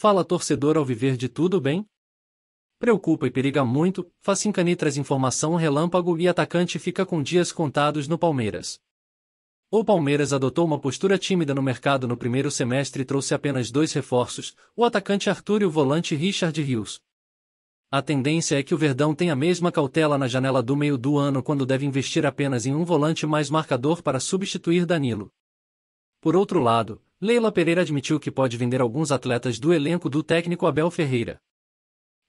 Fala torcedor ao viver de tudo bem? Preocupa e periga muito, Facincani traz informação relâmpago e atacante fica com dias contados no Palmeiras. O Palmeiras adotou uma postura tímida no mercado no primeiro semestre e trouxe apenas dois reforços, o atacante Arthur e o volante Richard Rios. A tendência é que o Verdão tenha a mesma cautela na janela do meio do ano quando deve investir apenas em um volante mais marcador para substituir Danilo. Por outro lado, Leila Pereira admitiu que pode vender alguns atletas do elenco do técnico Abel Ferreira.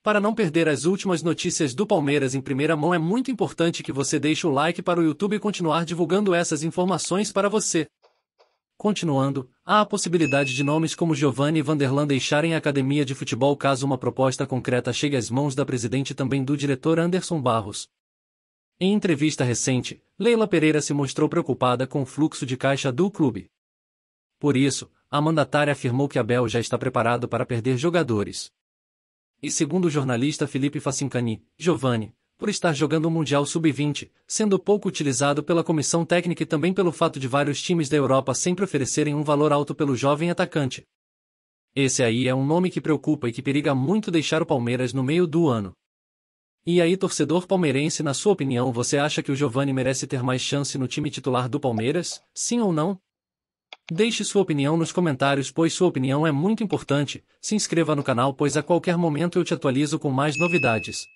Para não perder as últimas notícias do Palmeiras em primeira mão, é muito importante que você deixe o like para o YouTube continuar divulgando essas informações para você. Continuando, há a possibilidade de nomes como Giovanni e Vanderlan deixarem a academia de futebol caso uma proposta concreta chegue às mãos da presidente e também do diretor Anderson Barros. Em entrevista recente, Leila Pereira se mostrou preocupada com o fluxo de caixa do clube. Por isso, a mandatária afirmou que Abel já está preparado para perder jogadores. E segundo o jornalista Felipe Facincani, Giovanni, por estar jogando o Mundial Sub-20, sendo pouco utilizado pela comissão técnica e também pelo fato de vários times da Europa sempre oferecerem um valor alto pelo jovem atacante. Esse aí é um nome que preocupa e que periga muito deixar o Palmeiras no meio do ano. E aí, torcedor palmeirense, na sua opinião, você acha que o Giovani merece ter mais chance no time titular do Palmeiras? Sim ou não? Deixe sua opinião nos comentários pois sua opinião é muito importante, se inscreva no canal pois a qualquer momento eu te atualizo com mais novidades.